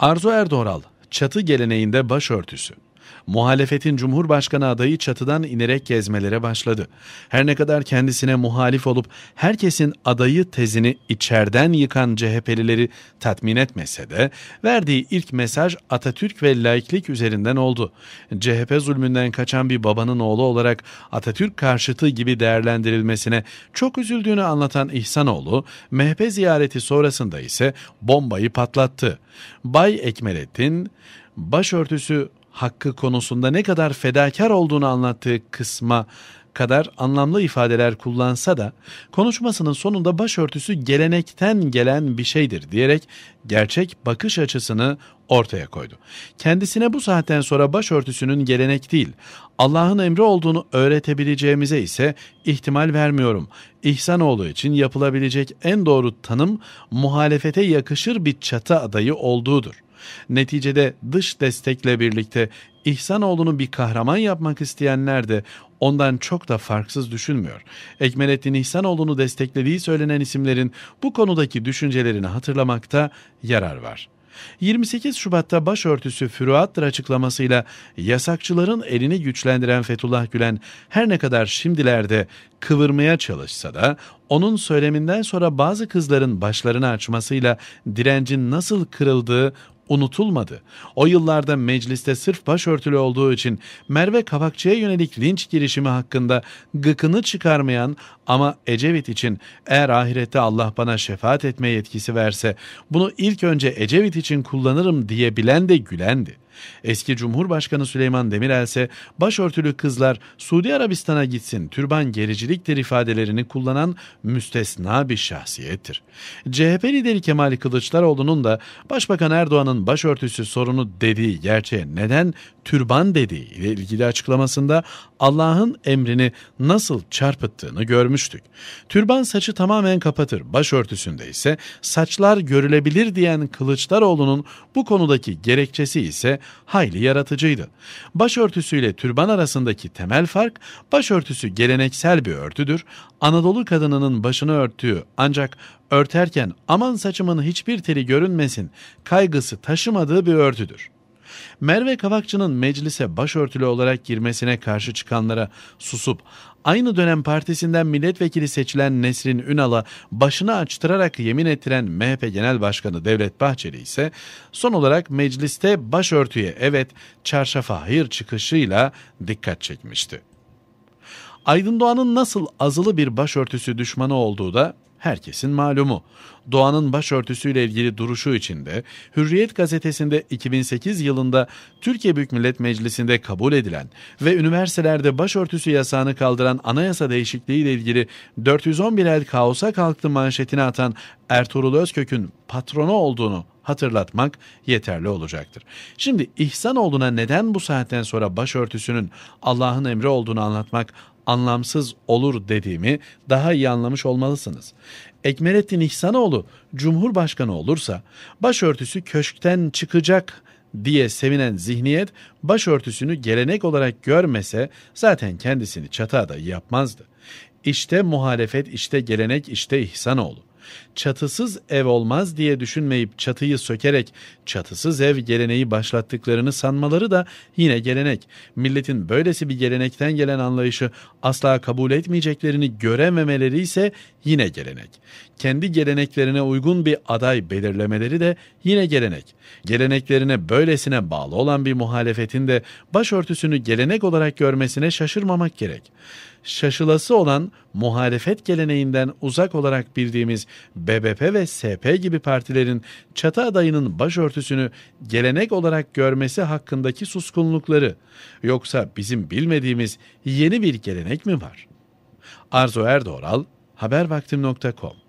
Arzu Erdoğral, çatı geleneğinde başörtüsü. Muhalefetin Cumhurbaşkanı adayı çatıdan inerek gezmelere başladı. Her ne kadar kendisine muhalif olup herkesin adayı tezini içerden yıkan CHP'lileri tatmin etmese de verdiği ilk mesaj Atatürk ve laiklik üzerinden oldu. CHP zulmünden kaçan bir babanın oğlu olarak Atatürk karşıtı gibi değerlendirilmesine çok üzüldüğünü anlatan İhsanoğlu, MHP ziyareti sonrasında ise bombayı patlattı. Bay Ekmelettin, başörtüsü hakkı konusunda ne kadar fedakar olduğunu anlattığı kısma kadar anlamlı ifadeler kullansa da konuşmasının sonunda başörtüsü gelenekten gelen bir şeydir diyerek gerçek bakış açısını ortaya koydu. Kendisine bu saatten sonra başörtüsünün gelenek değil, Allah'ın emri olduğunu öğretebileceğimize ise ihtimal vermiyorum. İhsanoğlu için yapılabilecek en doğru tanım muhalefete yakışır bir çatı adayı olduğudur. Neticede dış destekle birlikte İhsanoğlu'nu bir kahraman yapmak isteyenler de ondan çok da farksız düşünmüyor. Ekmelettin İhsanoğlu'nu desteklediği söylenen isimlerin bu konudaki düşüncelerini hatırlamakta yarar var. 28 Şubat'ta başörtüsü füruattır açıklamasıyla yasakçıların elini güçlendiren Fethullah Gülen her ne kadar şimdilerde kıvırmaya çalışsa da onun söyleminden sonra bazı kızların başlarını açmasıyla direncin nasıl kırıldığı unutulmadı. O yıllarda mecliste sırf başörtülü olduğu için Merve Kavakçı'ya yönelik linç girişimi hakkında gıkını çıkarmayan ama Ecevit için eğer ahirette Allah bana şefaat etme yetkisi verse bunu ilk önce Ecevit için kullanırım diyebilen de gülendi. Eski Cumhurbaşkanı Süleyman Demirel ise başörtülü kızlar Suudi Arabistan'a gitsin türban gericiliktir ifadelerini kullanan müstesna bir şahsiyettir. CHP lideri Kemal Kılıçdaroğlu'nun da Başbakan Erdoğan'ın başörtüsü sorunu dediği gerçeğe neden türban dediği ile ilgili açıklamasında Allah'ın emrini nasıl çarpıttığını görmüştük. Türban saçı tamamen kapatır, başörtüsünde ise saçlar görülebilir diyen Kılıçdaroğlu'nun bu konudaki gerekçesi ise hayli yaratıcıydı. Başörtüsüyle türban arasındaki temel fark, başörtüsü geleneksel bir örtüdür. Anadolu kadınının başını örttüğü ancak örterken aman saçımın hiçbir teli görünmesin kaygısı taşımadığı bir örtüdür. Merve Kavakçı'nın meclise başörtülü olarak girmesine karşı çıkanlara susup aynı dönem partisinden milletvekili seçilen Nesrin Ünal'a başını açtırarak yemin ettiren MHP Genel Başkanı Devlet Bahçeli ise son olarak mecliste başörtüye evet çarşafa hayır çıkışıyla dikkat çekmişti. Aydın Doğan'ın nasıl azılı bir başörtüsü düşmanı olduğu da herkesin malumu. Doğan'ın başörtüsüyle ilgili duruşu içinde Hürriyet gazetesinde 2008 yılında Türkiye Büyük Millet Meclisi'nde kabul edilen ve üniversitelerde başörtüsü yasağını kaldıran anayasa değişikliği ile ilgili 411 el kaosa kalktı manşetini atan Ertuğrul Özkök'ün patronu olduğunu hatırlatmak yeterli olacaktır. Şimdi İhsanoğlu'na neden bu saatten sonra başörtüsünün Allah'ın emri olduğunu anlatmak anlamsız olur dediğimi daha iyi anlamış olmalısınız. Ekmelettin İhsanoğlu Cumhurbaşkanı olursa başörtüsü köşkten çıkacak diye sevinen zihniyet başörtüsünü gelenek olarak görmese zaten kendisini çatı adayı yapmazdı. İşte muhalefet, işte gelenek, işte İhsanoğlu çatısız ev olmaz diye düşünmeyip çatıyı sökerek çatısız ev geleneği başlattıklarını sanmaları da yine gelenek. Milletin böylesi bir gelenekten gelen anlayışı asla kabul etmeyeceklerini görememeleri ise yine gelenek. Kendi geleneklerine uygun bir aday belirlemeleri de yine gelenek. Geleneklerine böylesine bağlı olan bir muhalefetin de başörtüsünü gelenek olarak görmesine şaşırmamak gerek. Şaşılası olan muhalefet geleneğinden uzak olarak bildiğimiz BBP ve SP gibi partilerin çatı adayının başörtüsünü gelenek olarak görmesi hakkındaki suskunlukları yoksa bizim bilmediğimiz yeni bir gelenek mi var? Arzu Erdoğral, habervaktim.com